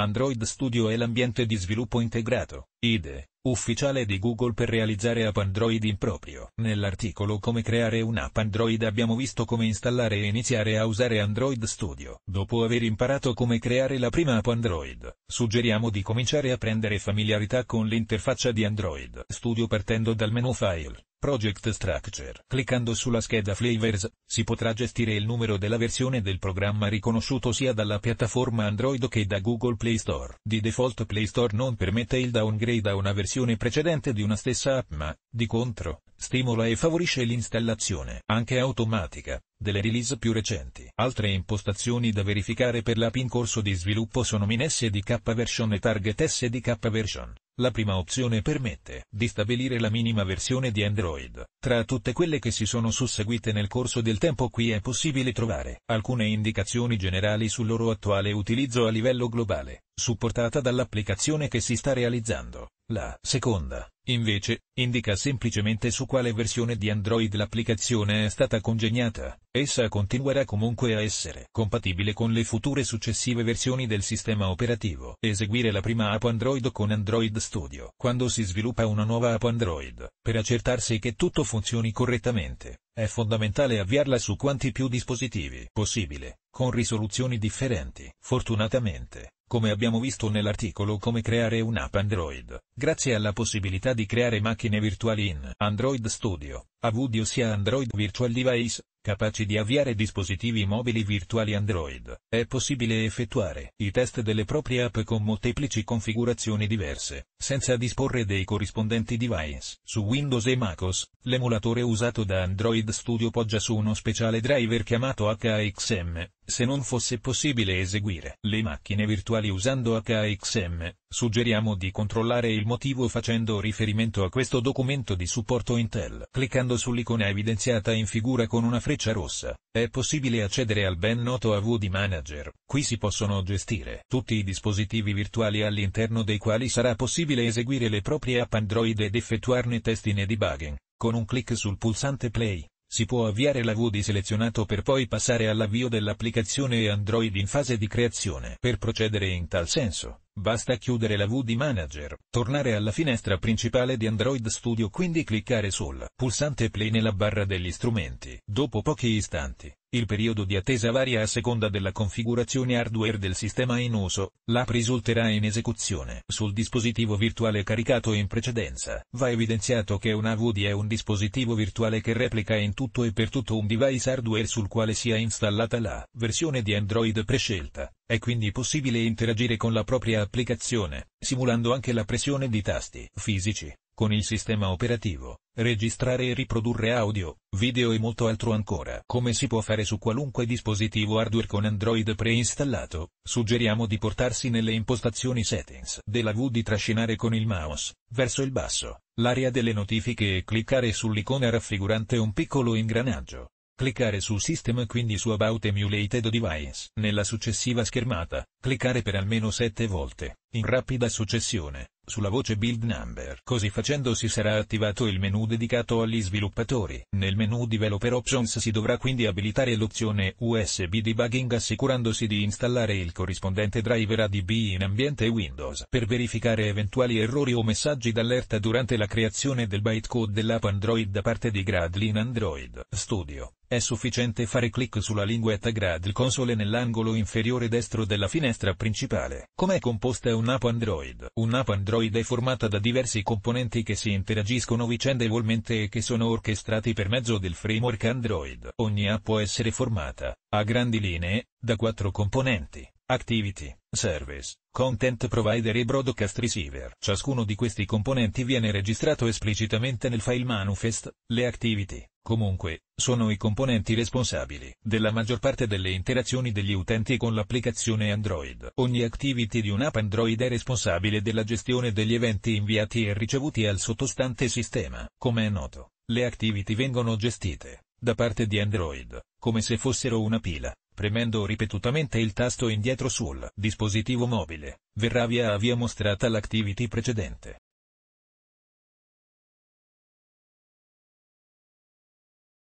Android Studio è l'ambiente di sviluppo integrato, IDE, ufficiale di Google per realizzare app Android in proprio. Nell'articolo Come creare un'app Android abbiamo visto come installare e iniziare a usare Android Studio. Dopo aver imparato come creare la prima app Android, suggeriamo di cominciare a prendere familiarità con l'interfaccia di Android Studio partendo dal menu File. Project Structure. Cliccando sulla scheda Flavors, si potrà gestire il numero della versione del programma riconosciuto sia dalla piattaforma Android che da Google Play Store. Di default Play Store non permette il downgrade a una versione precedente di una stessa app ma, di contro, stimola e favorisce l'installazione, anche automatica, delle release più recenti. Altre impostazioni da verificare per l'app in corso di sviluppo sono MinSDK version e Target SDK version. La prima opzione permette di stabilire la minima versione di Android. Tra tutte quelle che si sono susseguite nel corso del tempo qui è possibile trovare alcune indicazioni generali sul loro attuale utilizzo a livello globale, supportata dall'applicazione che si sta realizzando. La seconda, invece, indica semplicemente su quale versione di Android l'applicazione è stata congegnata essa continuerà comunque a essere compatibile con le future successive versioni del sistema operativo. Eseguire la prima app Android con Android Studio. Quando si sviluppa una nuova app Android, per accertarsi che tutto funzioni correttamente, è fondamentale avviarla su quanti più dispositivi possibile, con risoluzioni differenti. Fortunatamente, come abbiamo visto nell'articolo come creare un'app Android, grazie alla possibilità di creare macchine virtuali in Android Studio, AVUDIO sia Android Virtual Device, capaci di avviare dispositivi mobili virtuali Android, è possibile effettuare i test delle proprie app con molteplici configurazioni diverse, senza disporre dei corrispondenti device. Su Windows e MacOS, l'emulatore usato da Android Studio poggia su uno speciale driver chiamato HXM, se non fosse possibile eseguire le macchine virtuali usando HXM, suggeriamo di controllare il motivo facendo riferimento a questo documento di supporto Intel. Cliccando sull'icona evidenziata in figura con una freccia rossa, è possibile accedere al ben noto AVD Manager. Qui si possono gestire tutti i dispositivi virtuali all'interno dei quali sarà possibile eseguire le proprie app Android ed effettuarne test in debugging, con un clic sul pulsante play si può avviare la VD selezionato per poi passare all'avvio dell'applicazione Android in fase di creazione. Per procedere in tal senso, basta chiudere la VD Manager, tornare alla finestra principale di Android Studio quindi cliccare sul pulsante play nella barra degli strumenti. Dopo pochi istanti, il periodo di attesa varia a seconda della configurazione hardware del sistema in uso, l'app risulterà in esecuzione sul dispositivo virtuale caricato in precedenza. Va evidenziato che un AVD è un dispositivo virtuale che replica in tutto e per tutto un device hardware sul quale sia installata la versione di Android prescelta. È quindi possibile interagire con la propria applicazione, simulando anche la pressione di tasti fisici, con il sistema operativo, registrare e riprodurre audio, video e molto altro ancora. Come si può fare su qualunque dispositivo hardware con Android preinstallato, suggeriamo di portarsi nelle impostazioni settings della V di trascinare con il mouse, verso il basso, l'area delle notifiche e cliccare sull'icona raffigurante un piccolo ingranaggio. Cliccare su System e quindi su About Emulated Device. Nella successiva schermata, cliccare per almeno 7 volte, in rapida successione, sulla voce Build Number. Così facendo si sarà attivato il menu dedicato agli sviluppatori. Nel menu Developer Options si dovrà quindi abilitare l'opzione USB Debugging assicurandosi di installare il corrispondente driver ADB in ambiente Windows. Per verificare eventuali errori o messaggi d'allerta durante la creazione del bytecode dell'app Android da parte di Gradlin Android Studio. È sufficiente fare clic sulla linguetta Gradle Console nell'angolo inferiore destro della finestra principale. Com'è composta un'app Android. Un'app Android è formata da diversi componenti che si interagiscono vicendevolmente e che sono orchestrati per mezzo del framework Android. Ogni app può essere formata, a grandi linee, da quattro componenti. Activity, Service, Content Provider e Broadcast Receiver. Ciascuno di questi componenti viene registrato esplicitamente nel file manifest, le activity Comunque, sono i componenti responsabili della maggior parte delle interazioni degli utenti con l'applicazione Android. Ogni activity di un'app Android è responsabile della gestione degli eventi inviati e ricevuti al sottostante sistema. Come è noto, le activity vengono gestite, da parte di Android, come se fossero una pila, premendo ripetutamente il tasto indietro sul dispositivo mobile, verrà via via mostrata l'activity precedente.